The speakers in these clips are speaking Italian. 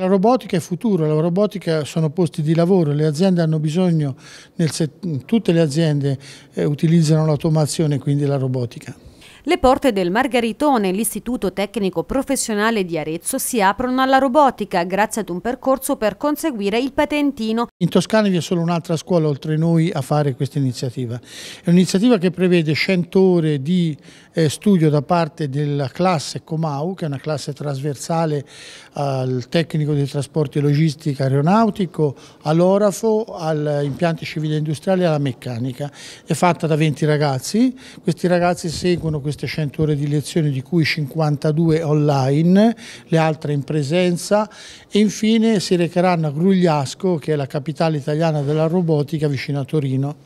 La robotica è futuro, la robotica sono posti di lavoro, le aziende hanno bisogno, tutte le aziende eh, utilizzano l'automazione quindi la robotica. Le porte del Margaritone, l'istituto tecnico professionale di Arezzo, si aprono alla robotica grazie ad un percorso per conseguire il patentino in Toscana vi è solo un'altra scuola oltre noi a fare questa iniziativa. È un'iniziativa che prevede 100 ore di eh, studio da parte della classe Comau, che è una classe trasversale al tecnico dei trasporti e logistica aeronautico, all'orafo, all'impianto civile industriale e alla meccanica. È fatta da 20 ragazzi, questi ragazzi seguono queste 100 ore di lezione, di cui 52 online, le altre in presenza e infine si recheranno a Grugliasco che è la capitale capitale italiana della robotica vicino a Torino,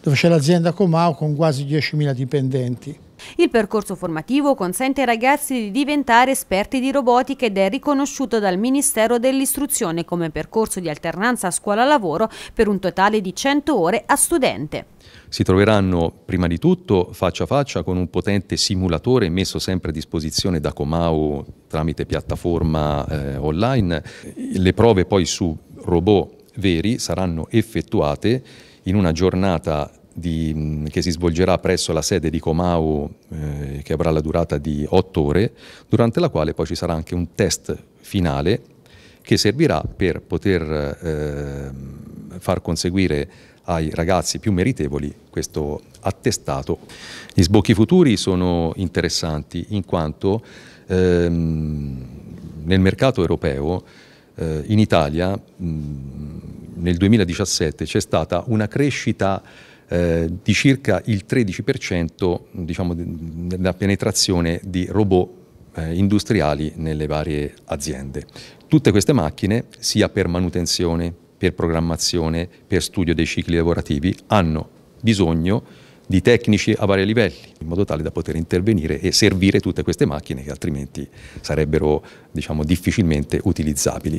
dove c'è l'azienda Comau con quasi 10.000 dipendenti. Il percorso formativo consente ai ragazzi di diventare esperti di robotica ed è riconosciuto dal Ministero dell'Istruzione come percorso di alternanza scuola-lavoro per un totale di 100 ore a studente. Si troveranno prima di tutto faccia a faccia con un potente simulatore messo sempre a disposizione da Comau tramite piattaforma eh, online, le prove poi su robot veri saranno effettuate in una giornata di, mm, che si svolgerà presso la sede di Comau eh, che avrà la durata di 8 ore, durante la quale poi ci sarà anche un test finale che servirà per poter eh, far conseguire ai ragazzi più meritevoli questo attestato. Gli sbocchi futuri sono interessanti in quanto ehm, nel mercato europeo eh, in Italia mh, mm, nel 2017 c'è stata una crescita eh, di circa il 13% diciamo, della penetrazione di robot eh, industriali nelle varie aziende. Tutte queste macchine, sia per manutenzione, per programmazione, per studio dei cicli lavorativi, hanno bisogno di tecnici a vari livelli, in modo tale da poter intervenire e servire tutte queste macchine che altrimenti sarebbero diciamo, difficilmente utilizzabili.